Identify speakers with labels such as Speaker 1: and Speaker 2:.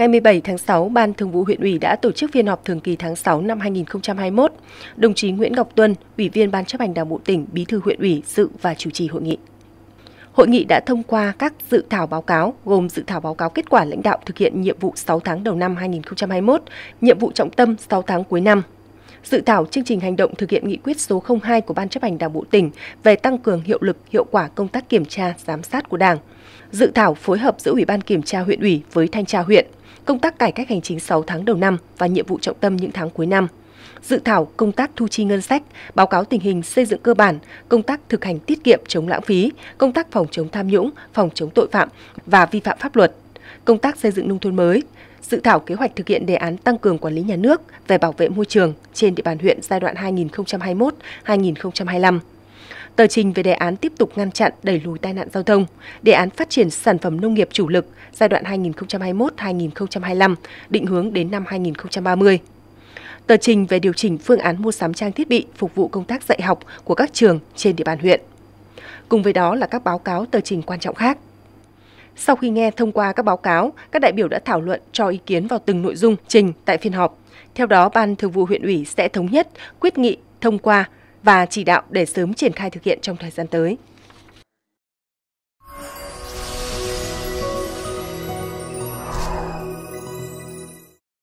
Speaker 1: Ngày 17 tháng 6, Ban Thường vụ huyện ủy đã tổ chức phiên họp thường kỳ tháng 6 năm 2021. Đồng chí Nguyễn Ngọc Tuân, Ủy viên Ban chấp hành Đảng bộ tỉnh, Bí thư huyện ủy dự và chủ trì hội nghị. Hội nghị đã thông qua các dự thảo báo cáo, gồm dự thảo báo cáo kết quả lãnh đạo thực hiện nhiệm vụ 6 tháng đầu năm 2021, nhiệm vụ trọng tâm 6 tháng cuối năm dự thảo chương trình hành động thực hiện nghị quyết số 02 của Ban chấp hành Đảng bộ tỉnh về tăng cường hiệu lực hiệu quả công tác kiểm tra, giám sát của Đảng. Dự thảo phối hợp giữa Ủy ban kiểm tra huyện ủy với thanh tra huyện, công tác cải cách hành chính 6 tháng đầu năm và nhiệm vụ trọng tâm những tháng cuối năm. Dự thảo công tác thu chi ngân sách, báo cáo tình hình xây dựng cơ bản, công tác thực hành tiết kiệm chống lãng phí, công tác phòng chống tham nhũng, phòng chống tội phạm và vi phạm pháp luật công tác xây dựng nông thôn mới, dự thảo kế hoạch thực hiện đề án tăng cường quản lý nhà nước về bảo vệ môi trường trên địa bàn huyện giai đoạn 2021-2025. Tờ trình về đề án tiếp tục ngăn chặn đẩy lùi tai nạn giao thông, đề án phát triển sản phẩm nông nghiệp chủ lực giai đoạn 2021-2025, định hướng đến năm 2030. Tờ trình về điều chỉnh phương án mua sắm trang thiết bị phục vụ công tác dạy học của các trường trên địa bàn huyện. Cùng với đó là các báo cáo tờ trình quan trọng khác. Sau khi nghe thông qua các báo cáo, các đại biểu đã thảo luận cho ý kiến vào từng nội dung trình tại phiên họp. Theo đó, Ban Thường vụ huyện ủy sẽ thống nhất, quyết nghị, thông qua và chỉ đạo để sớm triển khai thực hiện trong thời gian tới.